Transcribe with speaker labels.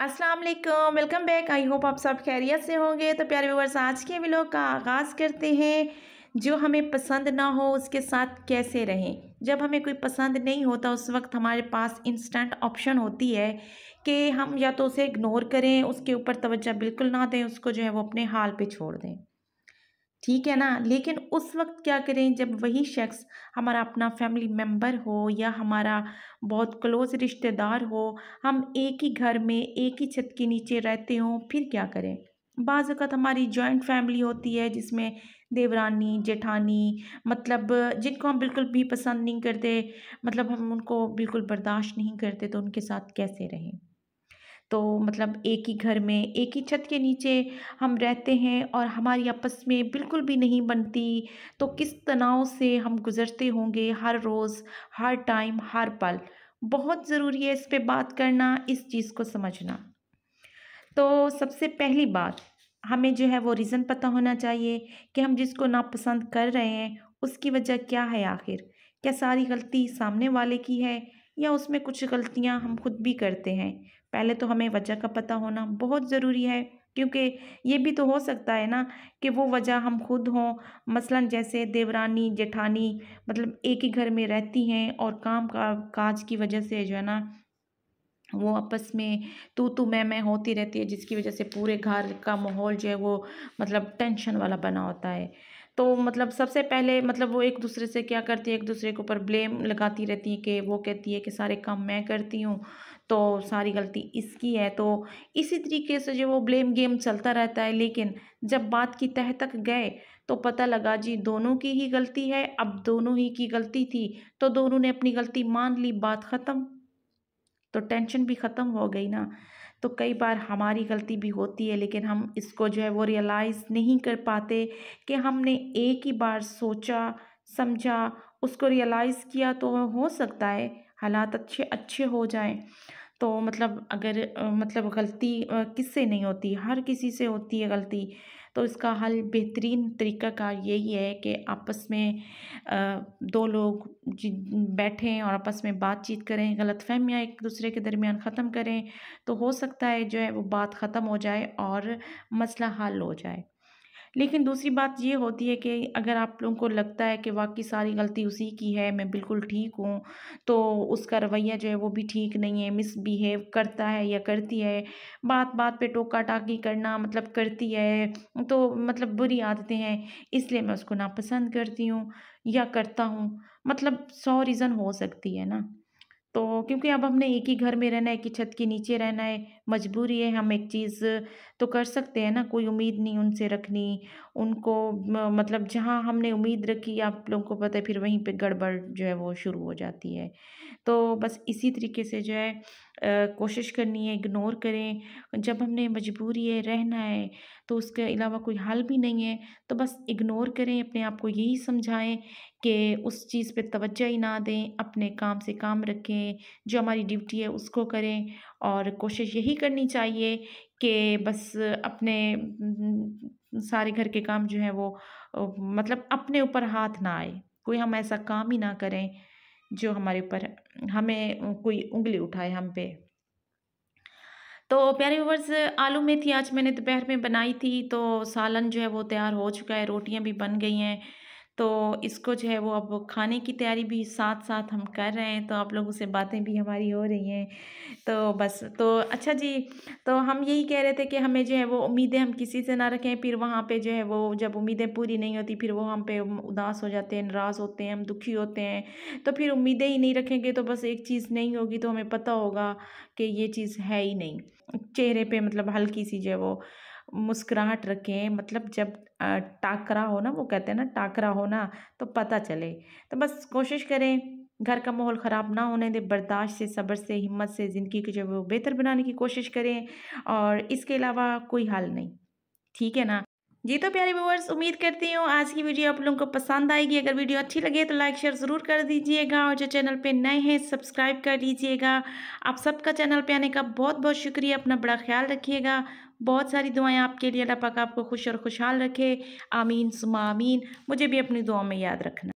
Speaker 1: अस्सलाम वालेकुम welcome back I hope आप सब खैरियत से होंगे तो प्यारे व्यूवर्स आज के व्लॉग का आगाज़ करते हैं जो हमें पसंद ना हो उसके साथ कैसे रहें जब हमें कोई पसंद नहीं होता उस वक्त हमारे पास इंस्टेंट ऑप्शन होती है कि हम या तो उसे इग्नोर करें उसके ऊपर तवज्जो बिल्कुल ना दें उसको जो है वो अपने हाल पे छोड़ दें ठीक है ना लेकिन उस वक्त क्या करें जब वही शख्स हमारा अपना फैमिली मेम्बर हो या हमारा बहुत क्लोज रिश्तेदार हो हम एक ही घर में एक ही छत के नीचे रहते हों फिर क्या करें बाज़त हमारी जॉइंट फैमिली होती है जिसमें देवरानी जेठानी मतलब जिनको हम बिल्कुल भी पसंद नहीं करते मतलब हम उनको बिल्कुल बर्दाश्त नहीं करते तो उनके साथ कैसे रहें तो मतलब एक ही घर में एक ही छत के नीचे हम रहते हैं और हमारी आपस में बिल्कुल भी नहीं बनती तो किस तनाव से हम गुजरते होंगे हर रोज़ हर टाइम हर पल बहुत ज़रूरी है इस पर बात करना इस चीज़ को समझना तो सबसे पहली बात हमें जो है वो रीज़न पता होना चाहिए कि हम जिसको नापसंद कर रहे हैं उसकी वजह क्या है आखिर क्या सारी गलती सामने वाले की है या उसमें कुछ गलतियाँ हम खुद भी करते हैं पहले तो हमें वजह का पता होना बहुत ज़रूरी है क्योंकि ये भी तो हो सकता है ना कि वो वजह हम खुद हों मसलन जैसे देवरानी जेठानी मतलब एक ही घर में रहती हैं और काम का काज की वजह से जो है ना वो आपस में तू तू मैं मैं होती रहती है जिसकी वजह से पूरे घर का माहौल जो है वो मतलब टेंशन वाला बना होता है तो मतलब सबसे पहले मतलब वो एक दूसरे से क्या करती है एक दूसरे के ऊपर ब्लेम लगाती रहती है कि वो कहती है कि सारे काम मैं करती हूँ तो सारी गलती इसकी है तो इसी तरीके से जो वो ब्लेम गेम चलता रहता है लेकिन जब बात की तह तक गए तो पता लगा जी दोनों की ही गलती है अब दोनों ही की गलती थी तो दोनों ने अपनी गलती मान ली बात ख़त्म तो टेंशन भी ख़त्म हो गई ना तो कई बार हमारी गलती भी होती है लेकिन हम इसको जो है वो रियलाइज़ नहीं कर पाते कि हमने एक ही बार सोचा समझा उसको रियलाइज़ किया तो हो सकता है हालात अच्छे अच्छे हो जाएं तो मतलब अगर मतलब गलती किससे नहीं होती हर किसी से होती है गलती तो इसका हल बेहतरीन तरीका का यही है कि आपस में दो लोग बैठें और आपस में बातचीत करें गलत फहमियाँ एक दूसरे के दरमियान ख़त्म करें तो हो सकता है जो है वो बात ख़त्म हो जाए और मसला हल हो जाए लेकिन दूसरी बात ये होती है कि अगर आप लोगों को लगता है कि वाकई सारी गलती उसी की है मैं बिल्कुल ठीक हूँ तो उसका रवैया जो है वो भी ठीक नहीं है मिसबिहेव करता है या करती है बात बात पे टोका टाकी करना मतलब करती है तो मतलब बुरी आदतें हैं इसलिए मैं उसको नापसंद करती हूँ या करता हूँ मतलब सौ रीज़न हो सकती है ना तो क्योंकि अब हमने एक ही घर में रहना है एक ही छत के नीचे रहना है मजबूरी है हम एक चीज़ तो कर सकते हैं ना कोई उम्मीद नहीं उनसे रखनी उनको मतलब जहाँ हमने उम्मीद रखी आप लोगों को पता है फिर वहीं पे गड़बड़ जो है वो शुरू हो जाती है तो बस इसी तरीके से जो है कोशिश करनी है इग्नोर करें जब हमने मजबूरी है रहना है तो उसके अलावा कोई हल भी नहीं है तो बस इग्नोर करें अपने आप को यही समझाएं कि उस चीज़ पे तवज्जो ही ना दें अपने काम से काम रखें जो हमारी ड्यूटी है उसको करें और कोशिश यही करनी चाहिए कि बस अपने सारे घर के काम जो है वो मतलब अपने ऊपर हाथ ना आए कोई हम ऐसा काम ही ना करें जो हमारे ऊपर हमें कोई उंगली उठाए हम पे तो प्यारे व्यूवर्स आलू मेथी आज मैंने दोपहर में बनाई थी तो सालन जो है वो तैयार हो चुका है रोटियां भी बन गई हैं तो इसको जो है वो अब खाने की तैयारी भी साथ साथ हम कर रहे हैं तो आप लोगों से बातें भी हमारी हो रही हैं तो बस तो अच्छा जी तो हम यही कह रहे थे कि हमें जो है वो उम्मीदें हम किसी से ना रखें फिर वहाँ पे जो है वो जब उम्मीदें पूरी नहीं होती फिर वो हम पे उदास हो जाते हैं नाराज़ होते हैं हम दुखी होते हैं तो फिर उम्मीदें ही नहीं रखेंगे तो बस एक चीज़ नहीं होगी तो हमें पता होगा कि ये चीज़ है ही नहीं चेहरे पर मतलब हल्की सी जो है वो मुस्कुराहट रखें मतलब जब टाकरा हो ना वो कहते हैं ना टाकरा हो ना तो पता चले तो बस कोशिश करें घर का माहौल ख़राब ना होने दें बर्दाश्त से सब्र से हिम्मत से ज़िंदगी को जो वो बेहतर बनाने की कोशिश करें और इसके अलावा कोई हल नहीं ठीक है ना जी तो प्यारे व्यूवर्स उम्मीद करती हूँ आज की वीडियो आप लोगों को पसंद आएगी अगर वीडियो अच्छी लगे तो लाइक शेयर ज़रूर कर दीजिएगा और जो चैनल पे नए हैं सब्सक्राइब कर लीजिएगा आप सबका चैनल पे आने का बहुत बहुत शुक्रिया अपना बड़ा ख्याल रखिएगा बहुत सारी दुआएं आपके लिए अल्लाह पाक आपको खुश और खुशहाल रखे आमीन सुमा आमीन मुझे भी अपनी दुआ में याद रखना